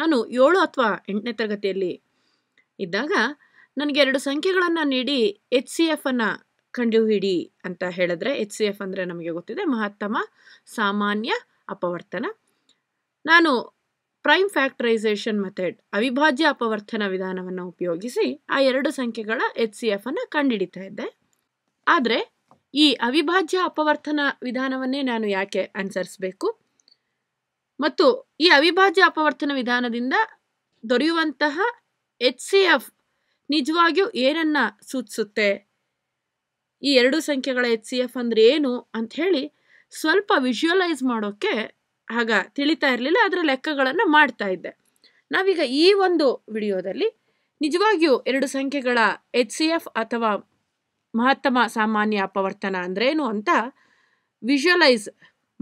ನಾನು ಏಳು ಅಥವಾ ಎಂಟನೇ ತರಗತಿಯಲ್ಲಿ ಇದ್ದಾಗ ನನಗೆ ಎರಡು ಸಂಖ್ಯೆಗಳನ್ನು ನೀಡಿ ಎಚ್ ಸಿ ಅನ್ನು ಕಂಡುಹಿಡಿ ಅಂತ ಹೇಳಿದ್ರೆ ಎಚ್ ಸಿ ಎಫ್ ಅಂದರೆ ನಮಗೆ ಗೊತ್ತಿದೆ ಮಹತ್ತಮ ಸಾಮಾನ್ಯ ಅಪವರ್ತನ ನಾನು ಪ್ರೈಮ್ ಫ್ಯಾಕ್ಟರೈಸೇಷನ್ ಮೆಥಡ್ ಅವಿಭಾಜ್ಯ ಅಪವರ್ತನ ವಿಧಾನವನ್ನು ಉಪಯೋಗಿಸಿ ಆ ಎರಡು ಸಂಖ್ಯೆಗಳ ಎಚ್ ಸಿ ಎಫ್ ಅನ್ನು ಕಂಡುಹಿಡಿತಾ ಇದ್ದೆ ಆದರೆ ಈ ಅವಿಭಾಜ್ಯ ಅಪವರ್ತನ ವಿಧಾನವನ್ನೇ ನಾನು ಯಾಕೆ ಅನುಸರಿಸಬೇಕು ಮತ್ತು ಈ ಅವಿಭಾಜ್ಯ ಅಪವರ್ತನ ವಿಧಾನದಿಂದ ದೊರೆಯುವಂತಹ ಎಚ್ ಸಿ ಎಫ್ ನಿಜವಾಗಿಯೂ ಏನನ್ನ ಸೂಚಿಸುತ್ತೆ ಈ ಎರಡು ಸಂಖ್ಯೆಗಳ ಎಚ್ ಸಿ ಎಫ್ ಅಂದರೆ ಏನು ಹೇಳಿ ಸ್ವಲ್ಪ ವಿಜುವಲೈಸ್ ಮಾಡೋಕ್ಕೆ ಆಗ ತಿಳಿತಾ ಇರಲಿಲ್ಲ ಅದರ ಲೆಕ್ಕಗಳನ್ನು ಮಾಡ್ತಾ ಇದ್ದೆ ನಾವೀಗ ಈ ಒಂದು ವಿಡಿಯೋದಲ್ಲಿ ನಿಜವಾಗಿಯೂ ಎರಡು ಸಂಖ್ಯೆಗಳ ಎಚ್ ಸಿ ಎಫ್ ಅಥವಾ ಮಹತ್ತಮ ಸಾಮಾನ್ಯ ಅಪವರ್ತನ ಅಂದ್ರೇನು ಅಂತ ವಿಜುವಲೈಸ್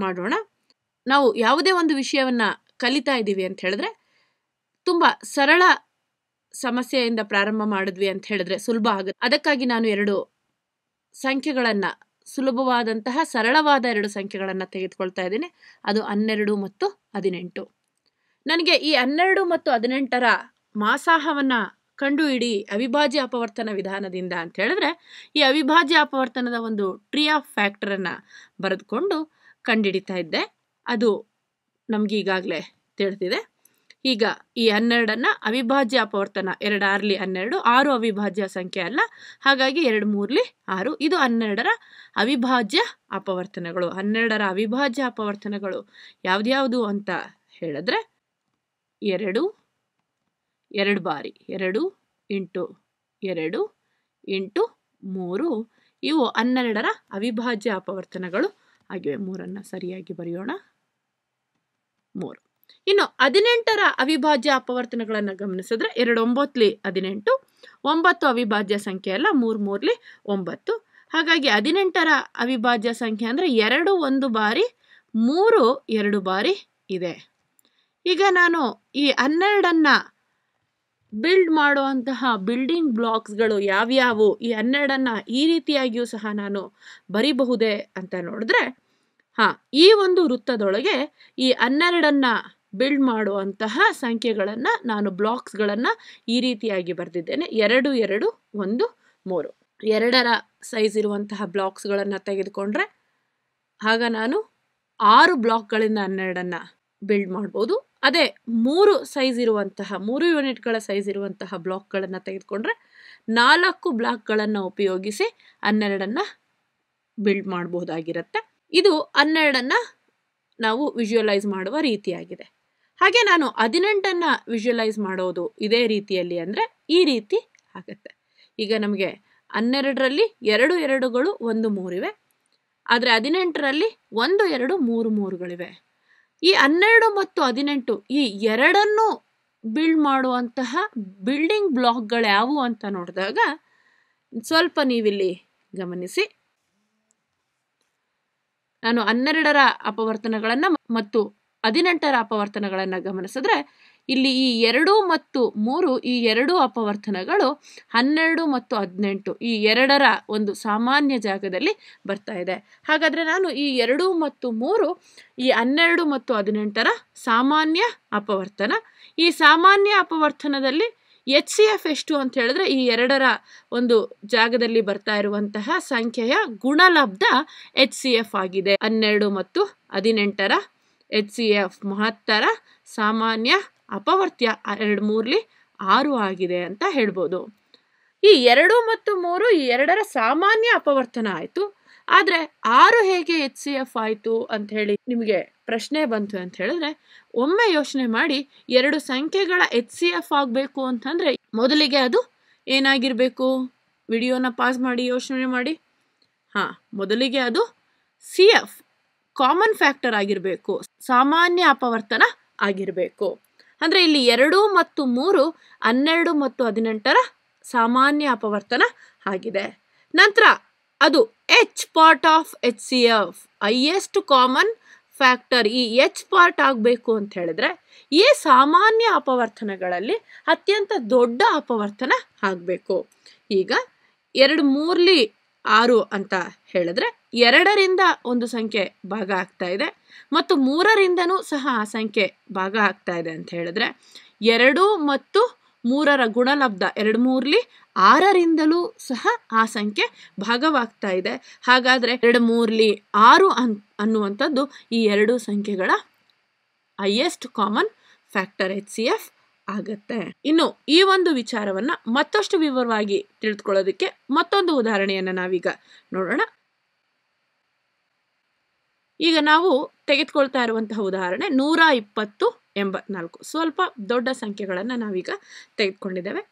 ಮಾಡೋಣ ನಾವು ಯಾವುದೇ ಒಂದು ವಿಷಯವನ್ನು ಕಲಿತಾ ಇದ್ದೀವಿ ಅಂತ ಹೇಳಿದ್ರೆ ತುಂಬ ಸರಳ ಸಮಸ್ಯೆಯಿಂದ ಪ್ರಾರಂಭ ಮಾಡಿದ್ವಿ ಅಂತ ಹೇಳಿದ್ರೆ ಸುಲಭ ಆಗುತ್ತೆ ಅದಕ್ಕಾಗಿ ನಾನು ಎರಡು ಸಂಖ್ಯೆಗಳನ್ನು ಸುಲಭವಾದಂತಹ ಸರಳವಾದ ಎರಡು ಸಂಖ್ಯೆಗಳನ್ನು ತೆಗೆದುಕೊಳ್ತಾ ಇದ್ದೀನಿ ಅದು ಹನ್ನೆರಡು ಮತ್ತು ಹದಿನೆಂಟು ನನಗೆ ಈ ಹನ್ನೆರಡು ಮತ್ತು ಹದಿನೆಂಟರ ಮಾಸಾಹವನ್ನು ಕಂಡುಹಿಡಿ ಅವಿಭಾಜ್ಯ ಅಪವರ್ತನ ವಿಧಾನದಿಂದ ಅಂತ ಹೇಳಿದ್ರೆ ಈ ಅವಿಭಾಜ್ಯ ಅಪವರ್ತನದ ಒಂದು ಟ್ರೀ ಆಫ್ ಫ್ಯಾಕ್ಟರನ್ನು ಬರೆದುಕೊಂಡು ಕಂಡುಹಿಡಿತಾ ಇದ್ದೆ ಅದು ನಮ್ಗೆ ಈಗಾಗಲೇ ತಿಳ್ತಿದೆ ಈಗ ಈ ಹನ್ನೆರಡನ್ನು ಅವಿಭಾಜ್ಯ ಅಪವರ್ತನ ಎರಡು ಆರಲಿ ಹನ್ನೆರಡು ಆರು ಅವಿಭಾಜ್ಯ ಸಂಖ್ಯೆ ಅಲ್ಲ ಹಾಗಾಗಿ ಎರಡು ಮೂರಲಿ ಆರು ಇದು ಹನ್ನೆರಡರ ಅವಿಭಾಜ್ಯ ಅಪವರ್ತನಗಳು ಹನ್ನೆರಡರ ಅವಿಭಾಜ್ಯ ಅಪವರ್ತನಗಳು ಯಾವ್ದ್ಯಾವುದು ಅಂತ ಹೇಳಿದ್ರೆ ಎರಡು ಎರಡು ಬಾರಿ ಎರಡು ಇಂಟು ಎರಡು ಇಂಟು ಮೂರು ಇವು ಹನ್ನೆರಡರ ಅವಿಭಾಜ್ಯ ಅಪವರ್ತನಗಳು ಆಗಿವೆ ಮೂರನ್ನು ಸರಿಯಾಗಿ ಬರೆಯೋಣ ಮೂರು ಇನ್ನು ಹದಿನೆಂಟರ ಅವಿಭಾಜ್ಯ ಅಪವರ್ತನಗಳನ್ನು ಗಮನಿಸಿದ್ರೆ ಎರಡು ಒಂಬತ್ತಲಿ ಹದಿನೆಂಟು ಒಂಬತ್ತು ಅವಿಭಾಜ್ಯ ಸಂಖ್ಯೆ ಅಲ್ಲ ಮೂರು ಮೂರಲಿ ಒಂಬತ್ತು ಹಾಗಾಗಿ ಹದಿನೆಂಟರ ಅವಿಭಾಜ್ಯ ಸಂಖ್ಯೆ ಅಂದರೆ ಎರಡು ಒಂದು ಬಾರಿ ಮೂರು ಎರಡು ಬಾರಿ ಇದೆ ಈಗ ನಾನು ಈ ಹನ್ನೆರಡನ್ನು ಬಿಲ್ಡ್ ಮಾಡುವಂತಹ ಬಿಲ್ಡಿಂಗ್ ಬ್ಲಾಕ್ಸ್ಗಳು ಯಾವ್ಯಾವು ಈ ಹನ್ನೆರಡನ್ನು ಈ ರೀತಿಯಾಗಿಯೂ ಸಹ ನಾನು ಬರಿಬಹುದೇ ಅಂತ ನೋಡಿದ್ರೆ ಹಾ ಈ ಒಂದು ವೃತ್ತದೊಳಗೆ ಈ ಹನ್ನೆರಡನ್ನು ಬಿಲ್ಡ್ ಮಾಡುವಂತಹ ಸಂಖ್ಯೆಗಳನ್ನು ನಾನು ಬ್ಲಾಕ್ಸ್ಗಳನ್ನು ಈ ರೀತಿಯಾಗಿ ಬರೆದಿದ್ದೇನೆ ಎರಡು ಎರಡು ಒಂದು ಮೂರು ಎರಡರ ಸೈಜ್ ಇರುವಂತಹ ಬ್ಲಾಕ್ಸ್ಗಳನ್ನು ತೆಗೆದುಕೊಂಡ್ರೆ ಆಗ ನಾನು ಆರು ಬ್ಲಾಕ್ಗಳಿಂದ ಹನ್ನೆರಡನ್ನು ಬಿಲ್ಡ್ ಮಾಡ್ಬೋದು ಅದೇ ಮೂರು ಸೈಜ್ ಇರುವಂತಹ ಮೂರು ಯೂನಿಟ್ಗಳ ಸೈಜ್ ಇರುವಂತಹ ಬ್ಲಾಕ್ಗಳನ್ನು ತೆಗೆದುಕೊಂಡ್ರೆ ನಾಲ್ಕು ಬ್ಲಾಕ್ಗಳನ್ನು ಉಪಯೋಗಿಸಿ ಹನ್ನೆರಡನ್ನು ಬಿಲ್ಡ್ ಮಾಡಬಹುದಾಗಿರುತ್ತೆ ಇದು ಹನ್ನೆರಡನ್ನು ನಾವು ವಿಜುವಲೈಸ್ ಮಾಡುವ ರೀತಿಯಾಗಿದೆ ಹಾಗೆ ನಾನು ಹದಿನೆಂಟನ್ನು ವಿಜುವಲೈಸ್ ಮಾಡೋದು ಇದೇ ರೀತಿಯಲ್ಲಿ ಅಂದರೆ ಈ ರೀತಿ ಆಗುತ್ತೆ ಈಗ ನಮಗೆ ಹನ್ನೆರಡರಲ್ಲಿ ಎರಡು ಎರಡುಗಳು ಒಂದು ಮೂರಿವೆ ಆದರೆ ಹದಿನೆಂಟರಲ್ಲಿ ಒಂದು ಎರಡು ಮೂರು ಮೂರುಗಳಿವೆ ಈ ಹನ್ನೆರಡು ಮತ್ತು ಹದಿನೆಂಟು ಈ ಎರಡನ್ನು ಬಿಲ್ಡ್ ಮಾಡುವಂತಹ ಬಿಲ್ಡಿಂಗ್ ಬ್ಲಾಕ್ಗಳು ಯಾವುವು ಅಂತ ನೋಡಿದಾಗ ಸ್ವಲ್ಪ ನೀವಿಲ್ಲಿ ಗಮನಿಸಿ ನಾನು ಹನ್ನೆರಡರ ಅಪವರ್ತನಗಳನ್ನು ಮತ್ತು ಹದಿನೆಂಟರ ಅಪವರ್ತನಗಳನ್ನು ಗಮನಿಸಿದ್ರೆ ಇಲ್ಲಿ ಈ ಎರಡು ಮತ್ತು ಮೂರು ಈ ಎರಡು ಅಪವರ್ತನಗಳು ಹನ್ನೆರಡು ಮತ್ತು ಹದಿನೆಂಟು ಈ ಎರಡರ ಒಂದು ಸಾಮಾನ್ಯ ಜಾಗದಲ್ಲಿ ಬರ್ತಾ ಇದೆ ಹಾಗಾದರೆ ನಾನು ಈ ಎರಡು ಮತ್ತು ಮೂರು ಈ ಹನ್ನೆರಡು ಮತ್ತು ಹದಿನೆಂಟರ ಸಾಮಾನ್ಯ ಅಪವರ್ತನ ಈ ಸಾಮಾನ್ಯ ಅಪವರ್ತನದಲ್ಲಿ ಎಚ್ ಸಿ ಎಫ್ ಎಷ್ಟು ಅಂತ ಹೇಳಿದ್ರೆ ಈ ಎರಡರ ಒಂದು ಜಾಗದಲ್ಲಿ ಬರ್ತಾ ಇರುವಂತಹ ಸಂಖ್ಯೆಯ ಗುಣಲಬ್ಧ ಎಚ್ ಸಿ ಎಫ್ ಆಗಿದೆ ಹನ್ನೆರಡು ಮತ್ತು ಹದಿನೆಂಟರ ಎಚ್ ಸಿ ಎಫ್ ಮಹತ್ತರ ಸಾಮಾನ್ಯ ಅಪವರ್ತ್ಯ ಎರಡು ಮೂರಲಿ ಆರು ಆಗಿದೆ ಅಂತ ಹೇಳ್ಬೋದು ಈ ಎರಡು ಮತ್ತು ಮೂರು ಈ ಎರಡರ ಸಾಮಾನ್ಯ ಅಪವರ್ತನ ಆಯಿತು ಆದರೆ ಆರು ಹೇಗೆ ಎಚ್ ಸಿ ಎಫ್ ಆಯಿತು ಅಂತ ಹೇಳಿ ನಿಮಗೆ ಪ್ರಶ್ನೆ ಬಂತು ಅಂತ ಹೇಳಿದ್ರೆ ಒಮ್ಮೆ ಯೋಚನೆ ಮಾಡಿ ಎರಡು ಸಂಖ್ಯೆಗಳ ಎಚ್ ಸಿ ಎಫ್ ಆಗಬೇಕು ಅಂತಂದರೆ ಮೊದಲಿಗೆ ಅದು ಏನಾಗಿರಬೇಕು ವಿಡಿಯೋನ ಪಾಸ್ ಮಾಡಿ ಯೋಚನೆ ಮಾಡಿ ಹಾಂ ಮೊದಲಿಗೆ ಅದು ಸಿ ಎಫ್ ಕಾಮನ್ ಫ್ಯಾಕ್ಟರ್ ಆಗಿರಬೇಕು ಸಾಮಾನ್ಯ ಅಪವರ್ತನ ಆಗಿರಬೇಕು ಅಂದರೆ ಇಲ್ಲಿ ಎರಡು ಮತ್ತು ಮೂರು ಹನ್ನೆರಡು ಮತ್ತು ಹದಿನೆಂಟರ ಸಾಮಾನ್ಯ ಅಪವರ್ತನ ಆಗಿದೆ ನಂತರ ಅದು H part of H C F highest common factor ಈ ಎಚ್ ಪಾರ್ಟ್ ಆಗಬೇಕು ಅಂತ ಹೇಳಿದ್ರೆ ಈ ಸಾಮಾನ್ಯ ಅಪವರ್ತನಗಳಲ್ಲಿ ಅತ್ಯಂತ ದೊಡ್ಡ ಅಪವರ್ತನ ಆಗಬೇಕು ಈಗ ಎರಡು ಮೂರ್ಲಿ ಆರು ಅಂತ ಹೇಳಿದ್ರೆ ಎರಡರಿಂದ ಒಂದು ಸಂಖ್ಯೆ ಭಾಗ ಆಗ್ತಾ ಇದೆ ಮತ್ತು ಮೂರರಿಂದನೂ ಸಹ ಆ ಸಂಖ್ಯೆ ಭಾಗ ಆಗ್ತಾ ಇದೆ ಅಂತ ಹೇಳಿದ್ರೆ ಎರಡು ಮತ್ತು ಮೂರರ ಗುಣಲಬ್ಧ ಎರಡು ಮೂರ್ಲಿ ಆರರಿಂದಲೂ ಸಹ ಆ ಸಂಖ್ಯೆ ಭಾಗವಾಗ್ತಾ ಇದೆ ಹಾಗಾದರೆ ಎರಡು ಮೂರ್ಲಿ ಆರು ಅನ್ ಅನ್ನುವಂಥದ್ದು ಈ ಎರಡು ಸಂಖ್ಯೆಗಳ highest common factor H C F ಆಗತ್ತೆ ಇನ್ನು ಈ ಒಂದು ವಿಚಾರವನ್ನ ಮತ್ತಷ್ಟು ವಿವರವಾಗಿ ತಿಳಿದುಕೊಳ್ಳೋದಕ್ಕೆ ಮತ್ತೊಂದು ಉದಾಹರಣೆಯನ್ನು ನಾವೀಗ ನೋಡೋಣ ಈಗ ನಾವು ತೆಗೆದುಕೊಳ್ತಾ ಇರುವಂತಹ ಉದಾಹರಣೆ ನೂರ ಇಪ್ಪತ್ತು ಎಂಬತ್ನಾಲ್ಕು ಸ್ವಲ್ಪ ದೊಡ್ಡ ಸಂಖ್ಯೆಗಳನ್ನು ನಾವೀಗ ತೆಗೆದುಕೊಂಡಿದ್ದೇವೆ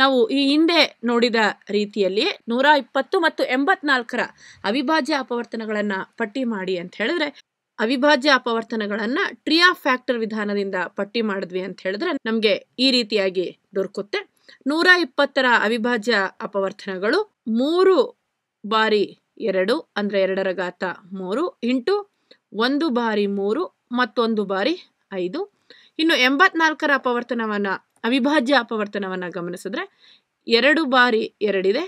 ನಾವು ಈ ಹಿಂದೆ ನೋಡಿದ ರೀತಿಯಲ್ಲಿಯೇ ನೂರ ಇಪ್ಪತ್ತು ಮತ್ತು ಎಂಬತ್ನಾಲ್ಕರ ಅವಿಭಾಜ್ಯ ಅಪವರ್ತನಗಳನ್ನು ಪಟ್ಟಿ ಮಾಡಿ ಅಂತ ಹೇಳಿದ್ರೆ ಅವಿಭಾಜ್ಯ ಅಪವರ್ತನಗಳನ್ನು ಟ್ರಿಯಾ ಫ್ಯಾಕ್ಟರ್ ವಿಧಾನದಿಂದ ಪಟ್ಟಿ ಮಾಡಿದ್ವಿ ಅಂತ ಹೇಳಿದ್ರೆ ನಮಗೆ ಈ ರೀತಿಯಾಗಿ ದೊರಕುತ್ತೆ ನೂರ ಇಪ್ಪತ್ತರ ಅವಿಭಾಜ್ಯ ಅಪವರ್ತನಗಳು ಮೂರು ಬಾರಿ ಎರಡು ಅಂದರೆ ಎರಡರ ಘಾತ ಮೂರು ಇಂಟು ಒಂದು ಬಾರಿ ಮೂರು ಮತ್ತೊಂದು ಬಾರಿ ಐದು ಇನ್ನು ಎಂಬತ್ನಾಲ್ಕರ ಅಪವರ್ತನವನ್ನು ಅವಿಭಾಜ್ಯ ಅಪವರ್ತನವನ್ನು ಗಮನಿಸಿದ್ರೆ ಎರಡು ಬಾರಿ ಎರಡಿದೆ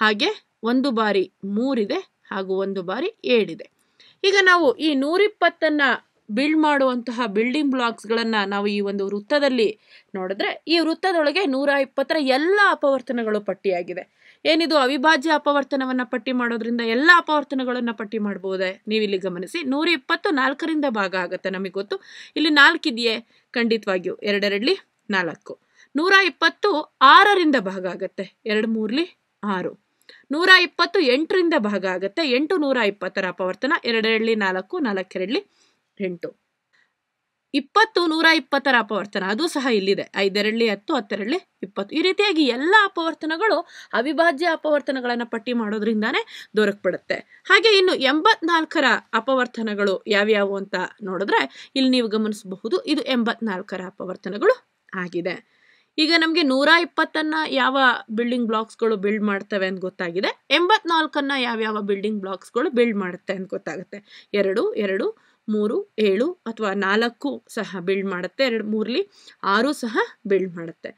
ಹಾಗೆ ಒಂದು ಬಾರಿ ಮೂರಿದೆ ಹಾಗೂ ಒಂದು ಬಾರಿ ಏಳಿದೆ ಈಗ ನಾವು ಈ ನೂರಿಪ್ಪತ್ತನ್ನು ಬಿಲ್ಡ್ ಮಾಡುವಂತಹ ಬಿಲ್ಡಿಂಗ್ ಬ್ಲಾಕ್ಸ್ಗಳನ್ನು ನಾವು ಈ ಒಂದು ವೃತ್ತದಲ್ಲಿ ನೋಡಿದ್ರೆ ಈ ವೃತ್ತದೊಳಗೆ ನೂರ ಇಪ್ಪತ್ತರ ಎಲ್ಲ ಅಪವರ್ತನಗಳು ಪಟ್ಟಿಯಾಗಿದೆ ಏನಿದು ಅವಿಭಾಜ್ಯ ಅಪವರ್ತನವನ್ನು ಪಟ್ಟಿ ಮಾಡೋದ್ರಿಂದ ಎಲ್ಲ ಅಪವರ್ತನಗಳನ್ನು ಪಟ್ಟಿ ನೀವು ನೀವಿಲ್ಲಿ ಗಮನಿಸಿ ನೂರ ಇಪ್ಪತ್ತು ನಾಲ್ಕರಿಂದ ಭಾಗ ಆಗುತ್ತೆ ನಮಗೆ ಗೊತ್ತು ಇಲ್ಲಿ ನಾಲ್ಕಿದೆಯೇ ಖಂಡಿತವಾಗಿಯೂ ಎರಡೆರಡ್ಲಿ ನಾಲ್ಕು ನೂರ ಇಪ್ಪತ್ತು ಆರರಿಂದ ಭಾಗ ಆಗುತ್ತೆ ಎರಡು ಮೂರಲಿ ಆರು ನೂರ ಇಪ್ಪತ್ತು ಎಂಟರಿಂದ ಭಾಗ ಆಗುತ್ತೆ ಎಂಟು ನೂರ ಇಪ್ಪತ್ತರ ಅಪವರ್ತನ ಎರಡೆರಡ್ಲಿ ನಾಲ್ಕು ನಾಲ್ಕೆರಡ್ಲಿ ಎಂಟು ಇಪ್ಪತ್ತು ನೂರ ಇಪ್ಪತ್ತರ ಅಪವರ್ತನ ಅದು ಸಹ ಇಲ್ಲಿದೆ ಐದರಲ್ಲಿ ಹತ್ತು ಹತ್ತರಳ್ಳಿ ಇಪ್ಪತ್ತು ಈ ರೀತಿಯಾಗಿ ಎಲ್ಲ ಅಪವರ್ತನಗಳು ಅವಿಭಾಜ್ಯ ಅಪವರ್ತನಗಳನ್ನು ಪಟ್ಟಿ ಮಾಡೋದ್ರಿಂದಾನೇ ದೊರಕಬಿಡುತ್ತೆ ಹಾಗೆ ಇನ್ನು ಎಂಬತ್ನಾಲ್ಕರ ಅಪವರ್ತನಗಳು ಯಾವ್ಯಾವು ಅಂತ ನೋಡಿದ್ರೆ ಇಲ್ಲಿ ನೀವು ಗಮನಿಸಬಹುದು ಇದು ಎಂಬತ್ನಾಲ್ಕರ ಅಪವರ್ತನಗಳು ಆಗಿದೆ ಈಗ ನಮಗೆ ನೂರ ಇಪ್ಪತ್ತನ್ನು ಯಾವ ಬಿಲ್ಡಿಂಗ್ ಬ್ಲಾಕ್ಸ್ಗಳು ಬಿಲ್ಡ್ ಮಾಡ್ತವೆ ಅಂತ ಗೊತ್ತಾಗಿದೆ ಎಂಬತ್ನಾಲ್ಕನ್ನು ಯಾವ್ಯಾವ ಬಿಲ್ಡಿಂಗ್ ಬ್ಲಾಕ್ಸ್ಗಳು ಬಿಲ್ಡ್ ಮಾಡುತ್ತೆ ಅಂತ ಗೊತ್ತಾಗುತ್ತೆ ಎರಡು ಎರಡು ಮೂರು ಏಳು ಅಥವಾ ನಾಲ್ಕು ಸಹ ಬಿಲ್ಡ್ ಮಾಡುತ್ತೆ ಎರಡು ಮೂರಲ್ಲಿ ಆರು ಸಹ ಬಿಲ್ಡ್ ಮಾಡುತ್ತೆ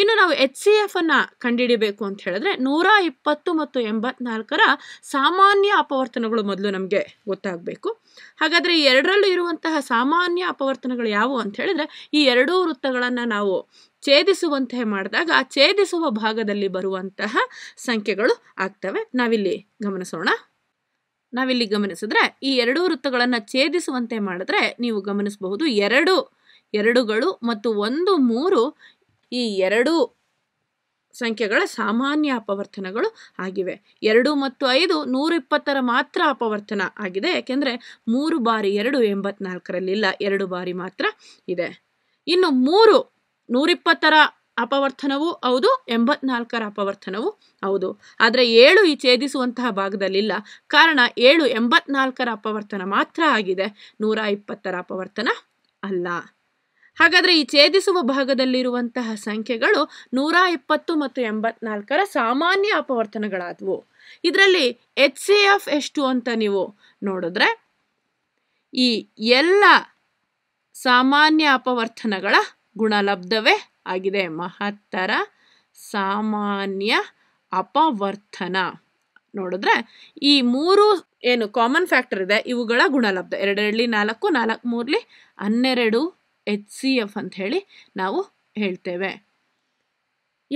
ಇನ್ನು ನಾವು ಎಚ್ ಸಿ ಎಫನ್ನು ಕಂಡುಹಿಡಿಬೇಕು ಅಂತ ಹೇಳಿದ್ರೆ ನೂರ ಇಪ್ಪತ್ತು ಮತ್ತು ಎಂಬತ್ನಾಲ್ಕರ ಸಾಮಾನ್ಯ ಅಪವರ್ತನಗಳು ಮೊದಲು ನಮಗೆ ಗೊತ್ತಾಗಬೇಕು ಹಾಗಾದರೆ ಎರಡರಲ್ಲೂ ಇರುವಂತಹ ಸಾಮಾನ್ಯ ಅಪವರ್ತನಗಳು ಯಾವುವು ಅಂತ ಹೇಳಿದ್ರೆ ಈ ಎರಡೂ ವೃತ್ತಗಳನ್ನು ನಾವು ಛೇದಿಸುವಂತೆ ಮಾಡಿದಾಗ ಆ ಛೇದಿಸುವ ಭಾಗದಲ್ಲಿ ಬರುವಂತಹ ಸಂಖ್ಯೆಗಳು ಆಗ್ತವೆ ನಾವಿಲ್ಲಿ ಗಮನಿಸೋಣ ನಾವಿಲ್ಲಿ ಗಮನಿಸಿದ್ರೆ ಈ ಎರಡೂ ವೃತ್ತಗಳನ್ನು ಛೇದಿಸುವಂತೆ ಮಾಡಿದ್ರೆ ನೀವು ಗಮನಿಸಬಹುದು ಎರಡು ಎರಡುಗಳು ಮತ್ತು ಒಂದು ಮೂರು ಈ ಎರಡು ಸಂಖ್ಯೆಗಳ ಸಾಮಾನ್ಯ ಅಪವರ್ತನಗಳು ಆಗಿವೆ ಎರಡು ಮತ್ತು ಐದು ನೂರಿಪ್ಪತ್ತರ ಮಾತ್ರ ಅಪವರ್ತನ ಆಗಿದೆ ಯಾಕೆಂದರೆ ಮೂರು ಬಾರಿ ಎರಡು ಎಂಬತ್ನಾಲ್ಕರಲ್ಲಿಲ್ಲ ಎರಡು ಬಾರಿ ಮಾತ್ರ ಇದೆ ಇನ್ನು ಮೂರು ನೂರಿಪ್ಪತ್ತರ ಅಪವರ್ತನವೂ ಹೌದು ಎಂಬತ್ನಾಲ್ಕರ ಅಪವರ್ತನವೂ ಹೌದು ಆದರೆ ಏಳು ಈ ಛೇದಿಸುವಂತಹ ಭಾಗದಲ್ಲಿಲ್ಲ ಕಾರಣ ಏಳು ಎಂಬತ್ನಾಲ್ಕರ ಅಪವರ್ತನ ಮಾತ್ರ ಆಗಿದೆ ನೂರ ಇಪ್ಪತ್ತರ ಅಪವರ್ತನ ಅಲ್ಲ ಹಾಗಾದರೆ ಈ ಛೇದಿಸುವ ಭಾಗದಲ್ಲಿರುವಂತಹ ಸಂಖ್ಯೆಗಳು ನೂರ ಇಪ್ಪತ್ತು ಮತ್ತು ಎಂಬತ್ನಾಲ್ಕರ ಸಾಮಾನ್ಯ ಅಪವರ್ತನಗಳಾದವು ಇದರಲ್ಲಿ ಎಚ್ ಸಿ ಎಫ್ ಎಷ್ಟು ಅಂತ ನೀವು ನೋಡಿದ್ರೆ ಈ ಎಲ್ಲ ಸಾಮಾನ್ಯ ಅಪವರ್ತನಗಳ ಗುಣಲಬ್ಧವೇ ಆಗಿದೆ ಮಹತ್ತರ ಸಾಮಾನ್ಯ ಅಪವರ್ತನ ನೋಡಿದ್ರೆ ಈ ಮೂರು ಏನು ಕಾಮನ್ ಫ್ಯಾಕ್ಟರ್ ಇದೆ ಇವುಗಳ ಗುಣಲಬ್ಧ ಎರಡೆರಡಲಿ ನಾಲ್ಕು ನಾಲ್ಕು ಮೂರಲಿ ಹನ್ನೆರಡು ಎಚ್ ಸಿ ಎಫ್ ಅಂತ ಹೇಳಿ ನಾವು ಹೇಳ್ತೇವೆ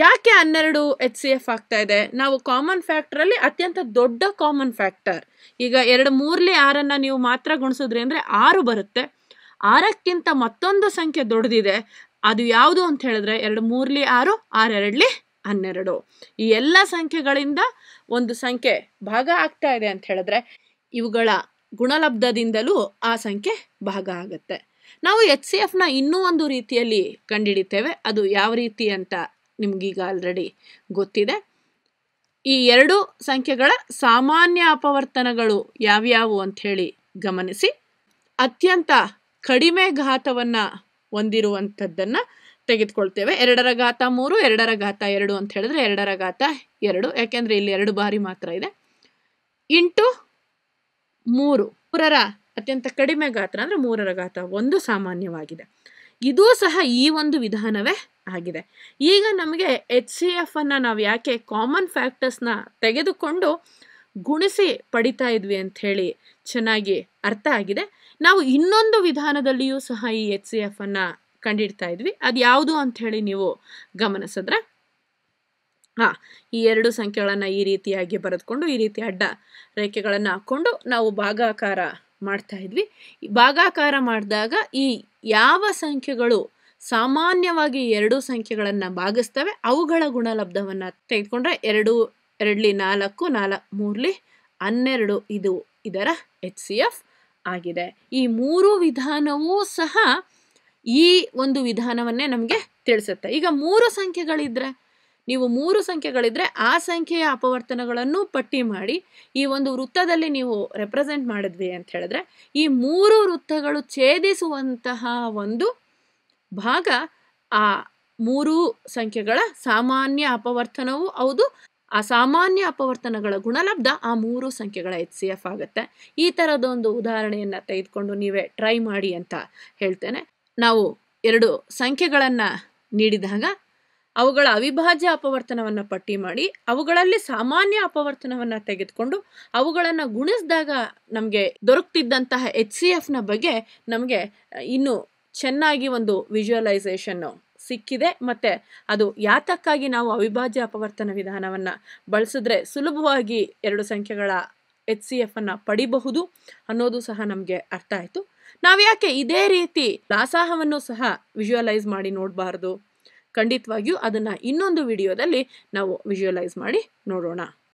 ಯಾಕೆ ಹನ್ನೆರಡು ಎಚ್ ಸಿ ಎಫ್ ಆಗ್ತಾ ಇದೆ ನಾವು ಕಾಮನ್ ಅಲ್ಲಿ ಅತ್ಯಂತ ದೊಡ್ಡ ಕಾಮನ್ ಫ್ಯಾಕ್ಟರ್ ಈಗ ಎರಡು ಮೂರಲಿ ಆರನ್ನು ನೀವು ಮಾತ್ರ ಗುಣಿಸಿದ್ರಿ ಅಂದರೆ ಆರು ಬರುತ್ತೆ ಆರಕ್ಕಿಂತ ಮತ್ತೊಂದು ಸಂಖ್ಯೆ ದೊಡ್ಡದಿದೆ ಅದು ಯಾವುದು ಅಂತ ಹೇಳಿದ್ರೆ ಎರಡು ಮೂರಲಿ ಆರು ಆರೆರಡಲಿ ಹನ್ನೆರಡು ಈ ಎಲ್ಲ ಸಂಖ್ಯೆಗಳಿಂದ ಒಂದು ಸಂಖ್ಯೆ ಭಾಗ ಆಗ್ತಾ ಇದೆ ಅಂತ ಹೇಳಿದ್ರೆ ಇವುಗಳ ಗುಣಲಬ್ಧದಿಂದಲೂ ಆ ಸಂಖ್ಯೆ ಭಾಗ ಆಗುತ್ತೆ ನಾವು ಎಚ್ ಸಿ ಎಫ್ನ ಇನ್ನೂ ಒಂದು ರೀತಿಯಲ್ಲಿ ಕಂಡುಹಿಡಿತೇವೆ ಅದು ಯಾವ ರೀತಿ ಅಂತ ನಿಮ್ಗೀಗ ಆಲ್ರೆಡಿ ಗೊತ್ತಿದೆ ಈ ಎರಡು ಸಂಖ್ಯೆಗಳ ಸಾಮಾನ್ಯ ಅಪವರ್ತನಗಳು ಯಾವ್ಯಾವು ಹೇಳಿ ಗಮನಿಸಿ ಅತ್ಯಂತ ಕಡಿಮೆ ಘಾತವನ್ನು ಹೊಂದಿರುವಂಥದ್ದನ್ನು ತೆಗೆದುಕೊಳ್ತೇವೆ ಎರಡರ ಘಾತ ಮೂರು ಎರಡರ ಘಾತ ಎರಡು ಅಂತ ಹೇಳಿದ್ರೆ ಎರಡರ ಘಾತ ಎರಡು ಯಾಕೆಂದರೆ ಇಲ್ಲಿ ಎರಡು ಬಾರಿ ಮಾತ್ರ ಇದೆ ಇಂಟು ಮೂರು ಮೂರರ ಅತ್ಯಂತ ಕಡಿಮೆ ಗಾತ್ರ ಅಂದರೆ ಮೂರರ ಘಾತ ಒಂದು ಸಾಮಾನ್ಯವಾಗಿದೆ ಇದೂ ಸಹ ಈ ಒಂದು ವಿಧಾನವೇ ಆಗಿದೆ ಈಗ ನಮಗೆ ಎಚ್ ಸಿ ಎಫನ್ನು ನಾವು ಯಾಕೆ ಕಾಮನ್ ಫ್ಯಾಕ್ಟರ್ಸ್ನ ತೆಗೆದುಕೊಂಡು ಗುಣಿಸಿ ಪಡಿತಾ ಇದ್ವಿ ಹೇಳಿ ಚೆನ್ನಾಗಿ ಅರ್ಥ ಆಗಿದೆ ನಾವು ಇನ್ನೊಂದು ವಿಧಾನದಲ್ಲಿಯೂ ಸಹ ಈ ಎಚ್ ಸಿ ಎಫ್ ಅನ್ನು ಕಂಡಿಡ್ತಾ ಇದ್ವಿ ಅದು ಯಾವುದು ಅಂತ ಹೇಳಿ ನೀವು ಗಮನಿಸಿದ್ರೆ ಹಾ ಈ ಎರಡು ಸಂಖ್ಯೆಗಳನ್ನು ಈ ರೀತಿಯಾಗಿ ಬರೆದುಕೊಂಡು ಈ ರೀತಿ ಅಡ್ಡ ರೇಖೆಗಳನ್ನು ಹಾಕ್ಕೊಂಡು ನಾವು ಭಾಗಾಕಾರ ಮಾಡ್ತಾ ಇದ್ವಿ ಭಾಗಾಕಾರ ಮಾಡಿದಾಗ ಈ ಯಾವ ಸಂಖ್ಯೆಗಳು ಸಾಮಾನ್ಯವಾಗಿ ಎರಡು ಸಂಖ್ಯೆಗಳನ್ನು ಭಾಗಿಸ್ತವೆ ಅವುಗಳ ಗುಣಲಬ್ಧವನ್ನು ತೆಗೆದುಕೊಂಡ್ರೆ ಎರಡು ಎರಡಲಿ ನಾಲ್ಕು ನಾಲ್ಕು ಮೂರಲಿ ಹನ್ನೆರಡು ಇದು ಇದರ ಎಚ್ ಸಿ ಎಫ್ ಆಗಿದೆ ಈ ಮೂರು ವಿಧಾನವೂ ಸಹ ಈ ಒಂದು ವಿಧಾನವನ್ನೇ ನಮಗೆ ತಿಳಿಸುತ್ತೆ ಈಗ ಮೂರು ಸಂಖ್ಯೆಗಳಿದ್ರೆ ನೀವು ಮೂರು ಸಂಖ್ಯೆಗಳಿದ್ರೆ ಆ ಸಂಖ್ಯೆಯ ಅಪವರ್ತನಗಳನ್ನು ಪಟ್ಟಿ ಮಾಡಿ ಈ ಒಂದು ವೃತ್ತದಲ್ಲಿ ನೀವು ರೆಪ್ರೆಸೆಂಟ್ ಮಾಡಿದ್ವಿ ಅಂತ ಹೇಳಿದ್ರೆ ಈ ಮೂರು ವೃತ್ತಗಳು ಛೇದಿಸುವಂತಹ ಒಂದು ಭಾಗ ಆ ಮೂರು ಸಂಖ್ಯೆಗಳ ಸಾಮಾನ್ಯ ಅಪವರ್ತನವೂ ಹೌದು ಆ ಸಾಮಾನ್ಯ ಅಪವರ್ತನಗಳ ಗುಣಲಬ್ಧ ಆ ಮೂರು ಸಂಖ್ಯೆಗಳ ಎಚ್ ಸಿ ಎಫ್ ಆಗುತ್ತೆ ಈ ಥರದೊಂದು ಉದಾಹರಣೆಯನ್ನು ತೆಗೆದುಕೊಂಡು ನೀವೇ ಟ್ರೈ ಮಾಡಿ ಅಂತ ಹೇಳ್ತೇನೆ ನಾವು ಎರಡು ಸಂಖ್ಯೆಗಳನ್ನು ನೀಡಿದಾಗ ಅವುಗಳ ಅವಿಭಾಜ್ಯ ಅಪವರ್ತನವನ್ನು ಪಟ್ಟಿ ಮಾಡಿ ಅವುಗಳಲ್ಲಿ ಸಾಮಾನ್ಯ ಅಪವರ್ತನವನ್ನು ತೆಗೆದುಕೊಂಡು ಅವುಗಳನ್ನು ಗುಣಿಸಿದಾಗ ನಮಗೆ ದೊರಕ್ತಿದ್ದಂತಹ ಎಚ್ ಸಿ ಎಫ್ನ ಬಗ್ಗೆ ನಮಗೆ ಇನ್ನೂ ಚೆನ್ನಾಗಿ ಒಂದು ವಿಜುವಲೈಸೇಷನ್ನು ಸಿಕ್ಕಿದೆ ಮತ್ತು ಅದು ಯಾತಕ್ಕಾಗಿ ನಾವು ಅವಿಭಾಜ್ಯ ಅಪವರ್ತನ ವಿಧಾನವನ್ನು ಬಳಸಿದ್ರೆ ಸುಲಭವಾಗಿ ಎರಡು ಸಂಖ್ಯೆಗಳ ಎಚ್ ಸಿ ಎಫನ್ನು ಪಡಿಬಹುದು ಅನ್ನೋದು ಸಹ ನಮಗೆ ಅರ್ಥ ಆಯಿತು ನಾವು ಯಾಕೆ ಇದೇ ರೀತಿ ದಾಸಾಹವನ್ನು ಸಹ ವಿಜುವಲೈಸ್ ಮಾಡಿ ನೋಡಬಾರ್ದು ಖಂಡಿತವಾಗಿಯೂ ಅದನ್ನು ಇನ್ನೊಂದು ವಿಡಿಯೋದಲ್ಲಿ ನಾವು ವಿಜುವಲೈಸ್ ಮಾಡಿ ನೋಡೋಣ